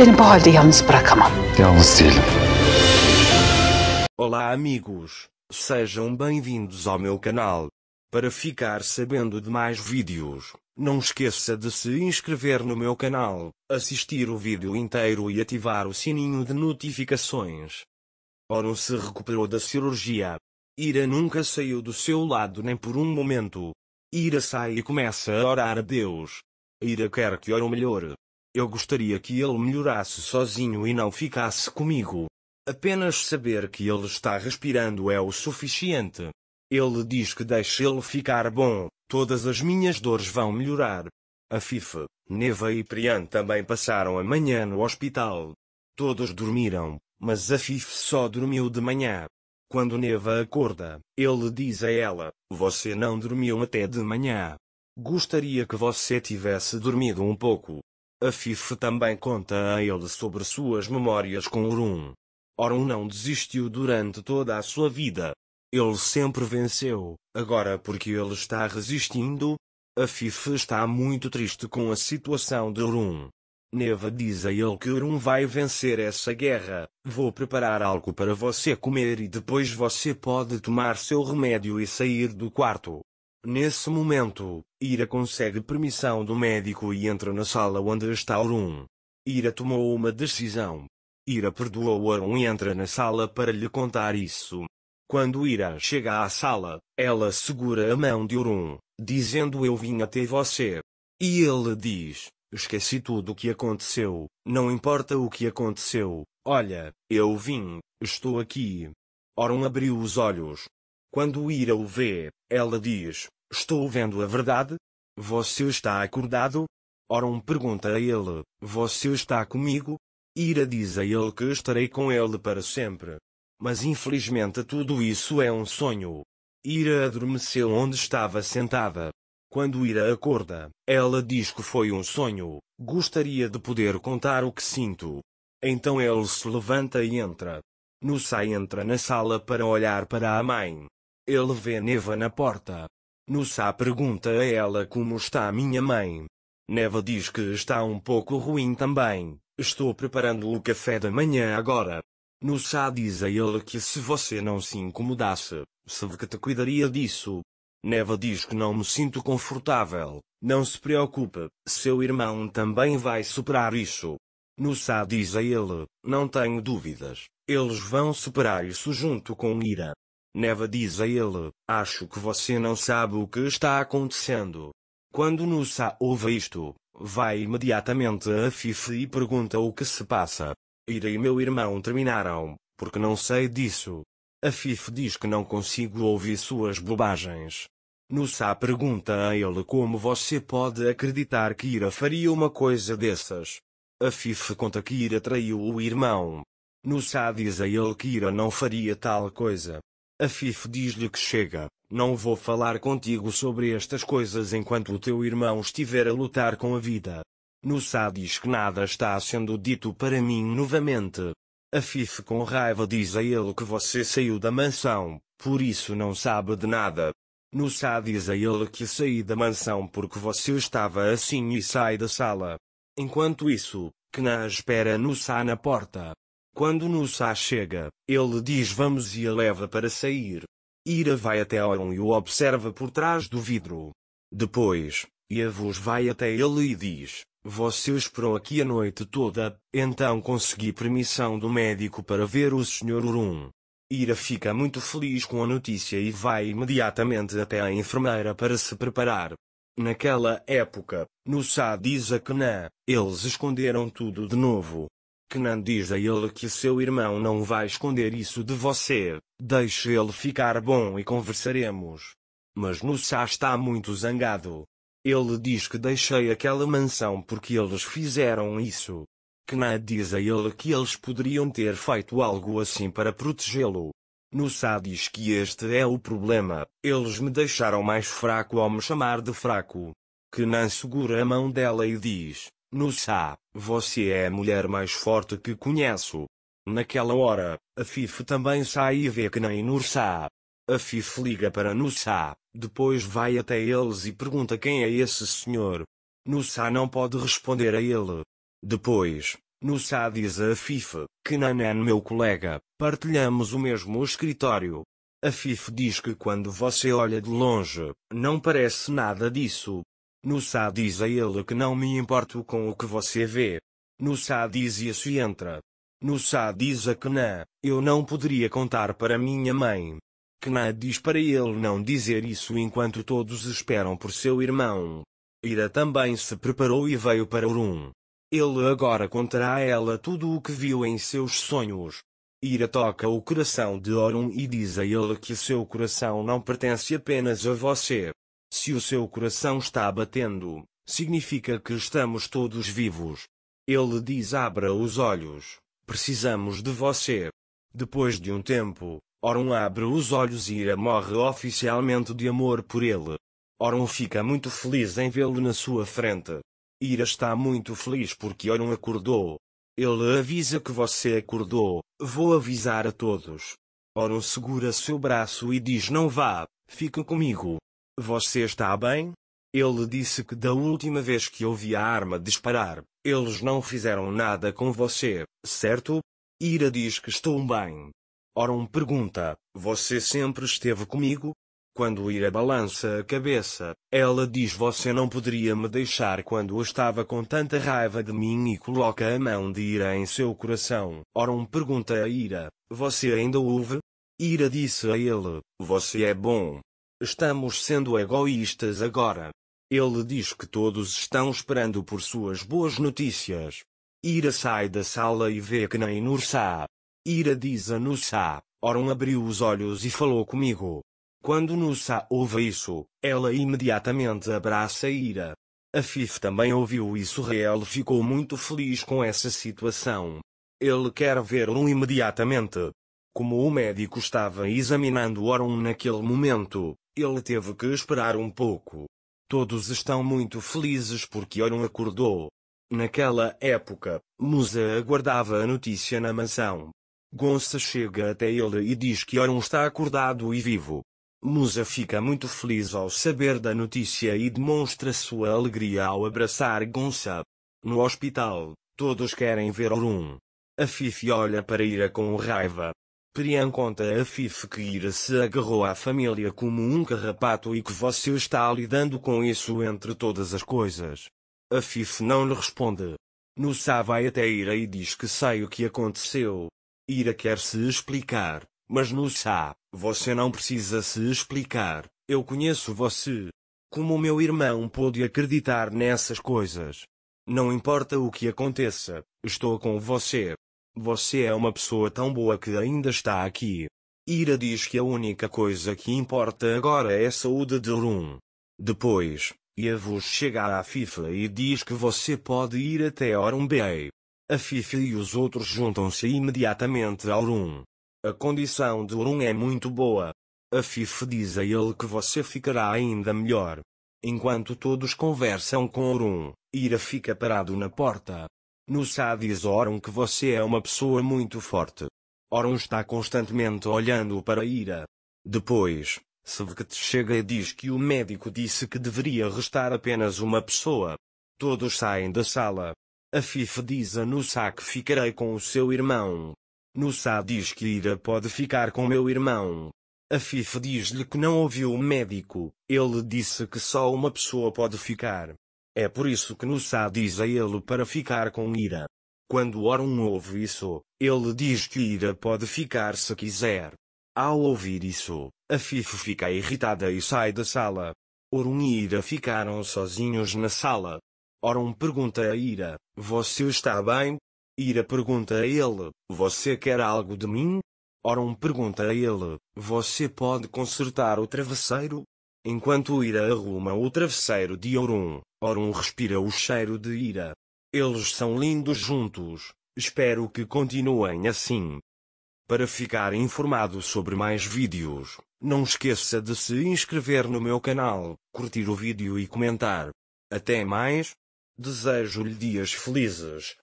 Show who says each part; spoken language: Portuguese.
Speaker 1: Seni bu halde yalnız bırakamam. Yalnız değilim. Olá amigos, sejam bem-vindos ao meu canal. Para ficar sabendo de mais vídeos, não esqueça de se inscrever no meu canal, assistir o vídeo inteiro e ativar o sininho de notificações. Oron se recuperou da cirurgia. Ira nunca saiu do seu lado nem por um momento. Ira sai e começa a orar a Deus. Ira quer que Oron melhore eu gostaria que ele melhorasse sozinho e não ficasse comigo. Apenas saber que ele está respirando é o suficiente. Ele diz que deixe ele ficar bom, todas as minhas dores vão melhorar. A Fife, Neva e Prian também passaram a manhã no hospital. Todos dormiram, mas a Fife só dormiu de manhã. Quando Neva acorda, ele diz a ela: Você não dormiu até de manhã. Gostaria que você tivesse dormido um pouco. A FIFA também conta a ele sobre suas memórias com Orun. Orun não desistiu durante toda a sua vida. Ele sempre venceu, agora porque ele está resistindo. A FIFA está muito triste com a situação de Orun. Neva diz a ele que Orun vai vencer essa guerra. Vou preparar algo para você comer e depois você pode tomar seu remédio e sair do quarto. Nesse momento, Ira consegue permissão do médico e entra na sala onde está Orun. Ira tomou uma decisão. Ira perdoou Orun e entra na sala para lhe contar isso. Quando Ira chega à sala, ela segura a mão de Orun, dizendo eu vim até você. E ele diz, esqueci tudo o que aconteceu, não importa o que aconteceu, olha, eu vim, estou aqui. Orun abriu os olhos, quando Ira o vê, ela diz: Estou vendo a verdade? Você está acordado? Oron pergunta a ele: Você está comigo? Ira diz a ele que estarei com ele para sempre. Mas infelizmente tudo isso é um sonho. Ira adormeceu onde estava sentada. Quando Ira acorda, ela diz que foi um sonho. Gostaria de poder contar o que sinto. Então ele se levanta e entra. No entra na sala para olhar para a mãe. Ele vê Neva na porta. Nussá pergunta a ela como está minha mãe. Neva diz que está um pouco ruim também. Estou preparando o café da manhã agora. Nussá diz a ele que se você não se incomodasse, sabe que te cuidaria disso. Neva diz que não me sinto confortável. Não se preocupe, seu irmão também vai superar isso. Nussá diz a ele, não tenho dúvidas, eles vão superar isso junto com Ira. Neva diz a ele: Acho que você não sabe o que está acontecendo. Quando Nussa ouve isto, vai imediatamente a Fife e pergunta o que se passa. Ira e meu irmão terminaram, porque não sei disso. A Fife diz que não consigo ouvir suas bobagens. Nussa pergunta a ele como você pode acreditar que Ira faria uma coisa dessas. A Fife conta que Ira traiu o irmão. Nussa diz a ele que Ira não faria tal coisa, a FIF diz-lhe que chega. Não vou falar contigo sobre estas coisas enquanto o teu irmão estiver a lutar com a vida. Sá diz que nada está sendo dito para mim novamente. A FIF com raiva diz a ele que você saiu da mansão, por isso não sabe de nada. Sá diz a ele que saí da mansão porque você estava assim e sai da sala. Enquanto isso, na espera Sá na porta. Quando Nussá chega, ele diz vamos e a leva para sair. Ira vai até Oron e o observa por trás do vidro. Depois, Iavus vai até ele e diz, você esperou aqui a noite toda, então consegui permissão do médico para ver o Sr. Urum. Ira fica muito feliz com a notícia e vai imediatamente até a enfermeira para se preparar. Naquela época, Nussá diz a Kenan, eles esconderam tudo de novo, Kenan diz a ele que seu irmão não vai esconder isso de você, deixe ele ficar bom e conversaremos. Mas Nussa está muito zangado. Ele diz que deixei aquela mansão porque eles fizeram isso. Kenan diz a ele que eles poderiam ter feito algo assim para protegê-lo. Nussa diz que este é o problema, eles me deixaram mais fraco ao me chamar de fraco. Kenan segura a mão dela e diz, no você é a mulher mais forte que conheço. Naquela hora, a Fife também sai e vê que nem Nursá. A Fife liga para Nussa, depois vai até eles e pergunta quem é esse senhor. Nussa não pode responder a ele. Depois, Nussa diz a Fife, que Nanan meu colega, partilhamos o mesmo escritório. A Fife diz que quando você olha de longe, não parece nada disso, no Sá diz a ele que não me importo com o que você vê. No Sá diz isso e entra. No Sá diz a Kna, eu não poderia contar para minha mãe. Kna diz para ele não dizer isso enquanto todos esperam por seu irmão. Ira também se preparou e veio para Urum. Ele agora contará a ela tudo o que viu em seus sonhos. Ira toca o coração de Orum e diz a ele que seu coração não pertence apenas a você. Se o seu coração está batendo, significa que estamos todos vivos. Ele diz: abra os olhos, precisamos de você. Depois de um tempo, Oron abre os olhos e Ira morre oficialmente de amor por ele. Oron fica muito feliz em vê-lo na sua frente. Ira está muito feliz porque Oron acordou. Ele avisa que você acordou, vou avisar a todos. Oron segura seu braço e diz não vá, fica comigo. Você está bem? Ele disse que da última vez que ouvi a arma disparar, eles não fizeram nada com você, certo? Ira diz que estou bem. Oron pergunta: Você sempre esteve comigo? Quando Ira balança a cabeça, ela diz: Você não poderia me deixar quando eu estava com tanta raiva de mim e coloca a mão de Ira em seu coração. Oron pergunta a Ira: Você ainda ouve? Ira disse a ele: Você é bom. Estamos sendo egoístas agora. Ele diz que todos estão esperando por suas boas notícias. Ira sai da sala e vê que nem Nursá. Ira diz a Nussá, Oron abriu os olhos e falou comigo. Quando Nussá ouve isso, ela imediatamente abraça Ira. A Fif também ouviu isso e ele ficou muito feliz com essa situação. Ele quer ver Oron imediatamente. Como o médico estava examinando Oron naquele momento, ele teve que esperar um pouco. Todos estão muito felizes porque Oron acordou. Naquela época, Musa aguardava a notícia na mansão. Gonça chega até ele e diz que Oron está acordado e vivo. Musa fica muito feliz ao saber da notícia e demonstra sua alegria ao abraçar Gonça. No hospital, todos querem ver Orun. A Fifi olha para Ira com raiva, Priam conta a Fife que Ira se agarrou à família como um carrapato e que você está lidando com isso entre todas as coisas. A Fife não lhe responde. Nussá vai até Ira e diz que sei o que aconteceu. Ira quer se explicar, mas Nussá, você não precisa se explicar, eu conheço você. Como meu irmão pôde acreditar nessas coisas? Não importa o que aconteça, estou com você, você é uma pessoa tão boa que ainda está aqui. Ira diz que a única coisa que importa agora é a saúde de Rum. Depois, Yavuz chega à FIFA e diz que você pode ir até Orumbei. A FIFA e os outros juntam-se imediatamente ao Rum. A condição de Rum é muito boa. A FIFA diz a ele que você ficará ainda melhor. Enquanto todos conversam com Orum, Ira fica parado na porta diz a oram que você é uma pessoa muito forte. Oram está constantemente olhando para ira. Depois, Svket chega e diz que o médico disse que deveria restar apenas uma pessoa. Todos saem da sala. A diz a Nussá que ficarei com o seu irmão. Nussá diz que Ira pode ficar com meu irmão. A diz-lhe que não ouviu o médico, ele disse que só uma pessoa pode ficar. É por isso que no diz a ele para ficar com ira. Quando Orum ouve isso, ele diz que ira pode ficar se quiser. Ao ouvir isso, a Fifo fica irritada e sai da sala. Orum e Ira ficaram sozinhos na sala. Orum pergunta a Ira, você está bem? Ira pergunta a ele, você quer algo de mim? Orum pergunta a ele, você pode consertar o travesseiro? Enquanto Ira arruma o travesseiro de Orum. Orun respira o cheiro de ira. Eles são lindos juntos, espero que continuem assim. Para ficar informado sobre mais vídeos, não esqueça de se inscrever no meu canal, curtir o vídeo e comentar. Até mais! Desejo-lhe dias felizes.